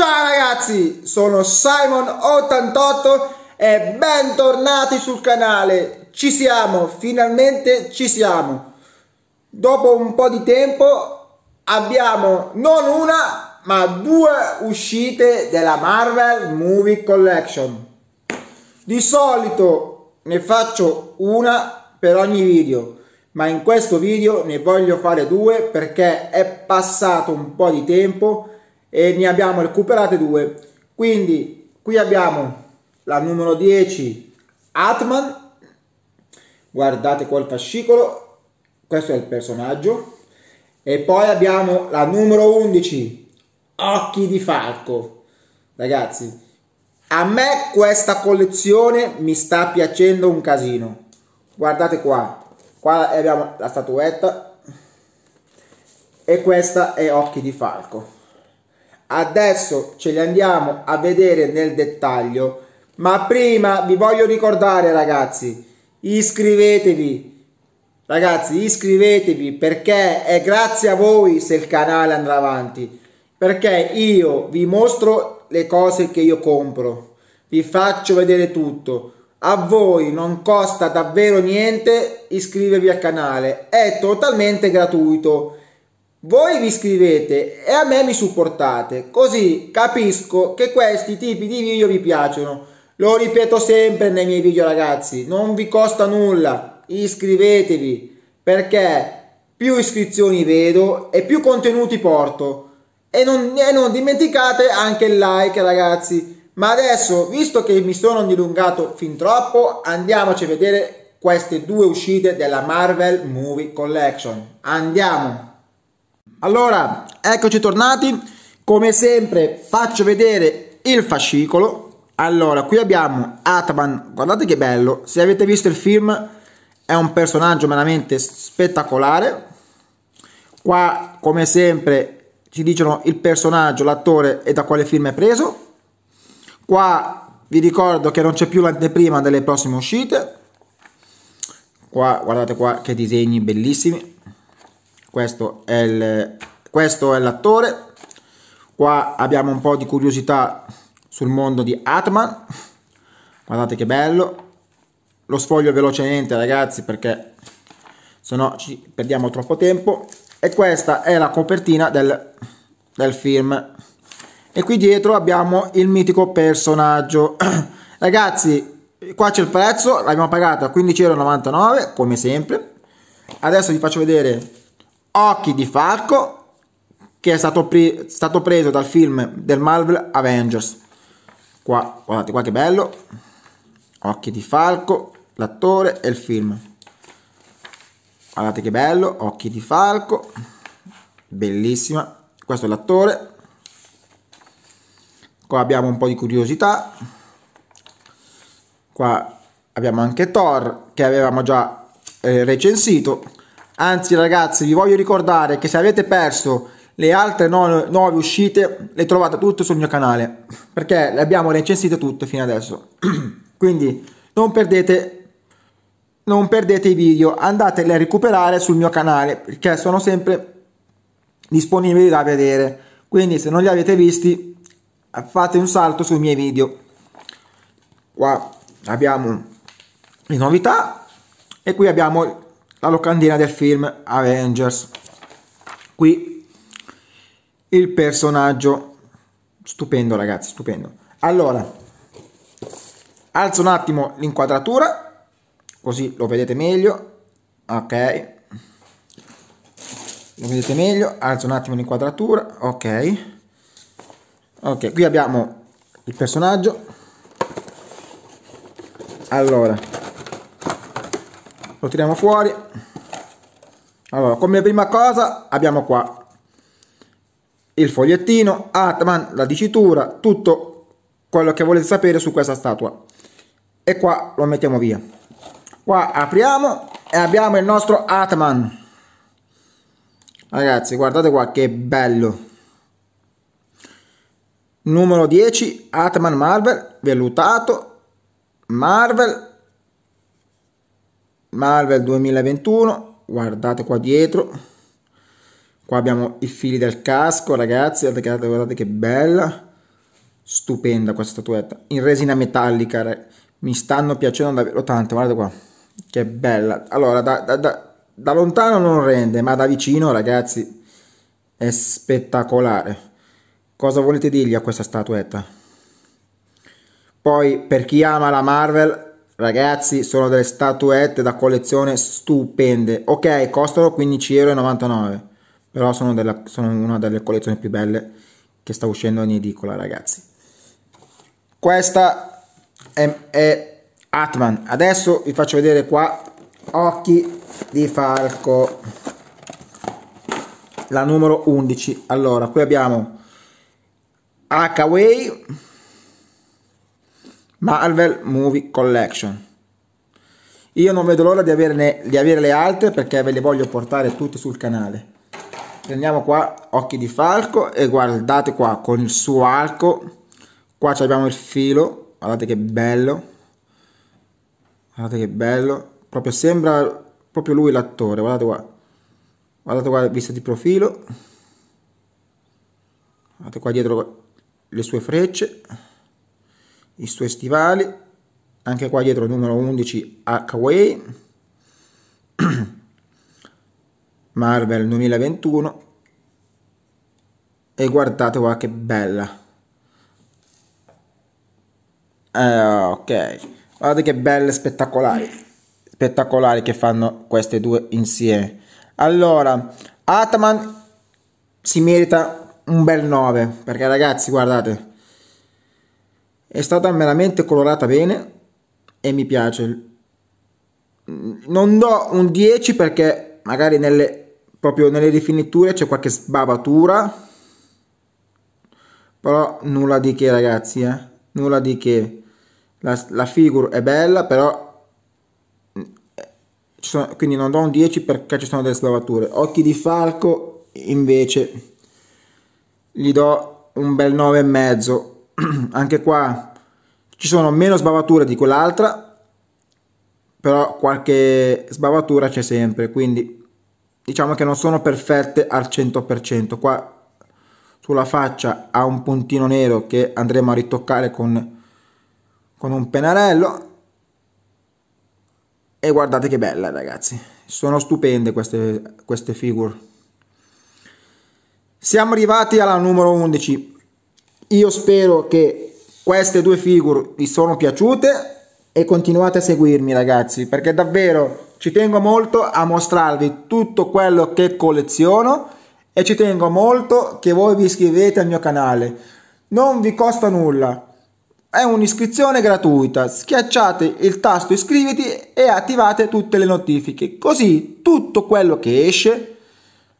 Ciao ragazzi, sono Simon88 e bentornati sul canale. Ci siamo, finalmente ci siamo. Dopo un po' di tempo abbiamo non una ma due uscite della Marvel Movie Collection. Di solito ne faccio una per ogni video, ma in questo video ne voglio fare due perché è passato un po' di tempo e ne abbiamo recuperate due. Quindi qui abbiamo la numero 10 Atman, guardate quel fascicolo, questo è il personaggio, e poi abbiamo la numero 11 Occhi di Falco. Ragazzi, a me questa collezione mi sta piacendo un casino. Guardate qua, qua abbiamo la statuetta e questa è Occhi di Falco. Adesso ce li andiamo a vedere nel dettaglio. Ma prima vi voglio ricordare ragazzi, iscrivetevi. Ragazzi, iscrivetevi perché è grazie a voi se il canale andrà avanti. Perché io vi mostro le cose che io compro. Vi faccio vedere tutto. A voi non costa davvero niente iscrivervi al canale. È totalmente gratuito voi vi iscrivete e a me mi supportate, così capisco che questi tipi di video vi piacciono. Lo ripeto sempre nei miei video ragazzi, non vi costa nulla, iscrivetevi perché più iscrizioni vedo e più contenuti porto. E non, e non dimenticate anche il like ragazzi. Ma adesso, visto che mi sono dilungato fin troppo, andiamoci a vedere queste due uscite della Marvel Movie Collection. Andiamo! Allora, eccoci tornati. Come sempre faccio vedere il fascicolo. Allora, qui abbiamo Ataman. Guardate che bello. Se avete visto il film è un personaggio veramente spettacolare. Qua, come sempre, ci dicono il personaggio, l'attore e da quale film è preso. Qua vi ricordo che non c'è più l'anteprima delle prossime uscite. Qua, guardate qua che disegni bellissimi questo è l'attore qua abbiamo un po' di curiosità sul mondo di Atman guardate che bello lo sfoglio velocemente ragazzi perché se no ci perdiamo troppo tempo e questa è la copertina del, del film e qui dietro abbiamo il mitico personaggio ragazzi qua c'è il prezzo l'abbiamo pagato a 15,99 come sempre adesso vi faccio vedere Occhi di Falco, che è stato, pre- stato preso dal film del Marvel Avengers. Qua, guardate qua che bello. Occhi di Falco, l'attore e il film. Guardate che bello, Occhi di Falco. Bellissima. Questo è l'attore. Qua abbiamo un po' di curiosità. Qua abbiamo anche Thor che avevamo già eh, recensito Anzi ragazzi vi voglio ricordare che se avete perso le altre 9 uscite le trovate tutte sul mio canale perché le abbiamo recensite tutte fino adesso. Quindi non perdete, non perdete i video, andatele a recuperare sul mio canale perché sono sempre disponibili da vedere. Quindi se non li avete visti fate un salto sui miei video. Qua abbiamo le novità e qui abbiamo la locandina del film Avengers. Qui il personaggio stupendo ragazzi, stupendo. Allora, alzo un attimo l'inquadratura, così lo vedete meglio. Ok. Lo vedete meglio, alzo un attimo l'inquadratura, ok. Ok, qui abbiamo il personaggio. Allora, lo tiriamo fuori allora come prima cosa abbiamo qua il fogliettino Atman la dicitura tutto quello che volete sapere su questa statua e qua lo mettiamo via qua apriamo e abbiamo il nostro Atman ragazzi guardate qua che bello numero 10 Atman Marvel vellutato Marvel Marvel 2021, guardate qua dietro, qua abbiamo i fili del casco ragazzi, guardate, guardate che bella, stupenda questa statuetta, in resina metallica, mi stanno piacendo davvero tanto, guardate qua, che bella, allora da, da, da, da lontano non rende, ma da vicino ragazzi è spettacolare, cosa volete dirgli a questa statuetta? Poi per chi ama la Marvel Ragazzi, sono delle statuette da collezione stupende. Ok, costano 15,99 euro Però sono, della, sono una delle collezioni più belle che sta uscendo in edicola, ragazzi. Questa è, è Atman. Adesso vi faccio vedere qua. Occhi di falco. La numero 11. Allora, qui abbiamo Hakaway Marvel Movie Collection. Io non vedo l'ora di, di, avere le altre perché ve le voglio portare tutte sul canale. Prendiamo qua Occhi di Falco e guardate qua con il suo arco. Qua abbiamo il filo, guardate che bello. Guardate che bello. Proprio sembra proprio lui l'attore, guardate qua. Guardate qua vista di profilo. Guardate qua dietro le sue frecce i suoi stivali, anche qua dietro il numero 11 Hackaway, Marvel 2021 e guardate qua che bella. Eh, ok, guardate che belle spettacolari, spettacolari che fanno queste due insieme. Allora, Atman si merita un bel 9 perché ragazzi guardate è stata meramente colorata bene e mi piace. Non do un 10 perché magari nelle, proprio nelle rifiniture c'è qualche sbavatura, però nulla di che ragazzi, eh? nulla di che. La, la figure è bella, però mm, eh, sono, quindi non do un 10 perché ci sono delle sbavature. Occhi di falco invece gli do un bel 9,5 anche qua ci sono meno sbavature di quell'altra però qualche sbavatura c'è sempre quindi diciamo che non sono perfette al 100% qua sulla faccia ha un puntino nero che andremo a ritoccare con, con un pennarello e guardate che bella ragazzi sono stupende queste, queste figure siamo arrivati alla numero 11 io spero che queste due figure vi sono piaciute e continuate a seguirmi ragazzi perché davvero ci tengo molto a mostrarvi tutto quello che colleziono e ci tengo molto che voi vi iscrivete al mio canale. Non vi costa nulla, è un'iscrizione gratuita. Schiacciate il tasto iscriviti e attivate tutte le notifiche, così tutto quello che esce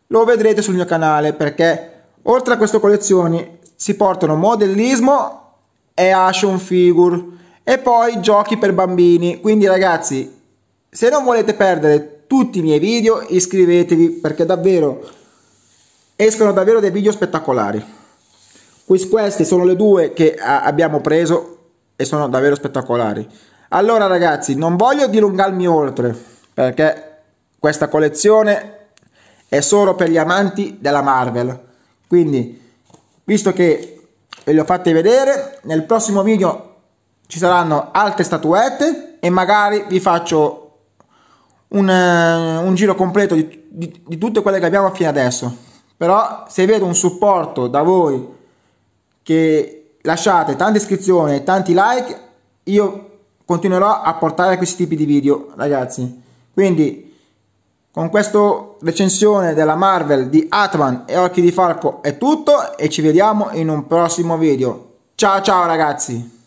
lo vedrete sul mio canale perché oltre a queste collezioni si portano modellismo e action figure e poi giochi per bambini. Quindi ragazzi, se non volete perdere tutti i miei video, iscrivetevi perché davvero escono davvero dei video spettacolari. Queste sono le due che abbiamo preso e sono davvero spettacolari. Allora ragazzi, non voglio dilungarmi oltre perché questa collezione è solo per gli amanti della Marvel. Quindi visto che ve le ho fatte vedere nel prossimo video ci saranno altre statuette e magari vi faccio un, eh, un giro completo di, di, di tutte quelle che abbiamo fino adesso però se vedo un supporto da voi che lasciate tante iscrizioni e tanti like io continuerò a portare questi tipi di video ragazzi quindi con questa recensione della Marvel di Atman e Occhi di Falco è tutto e ci vediamo in un prossimo video. Ciao ciao ragazzi!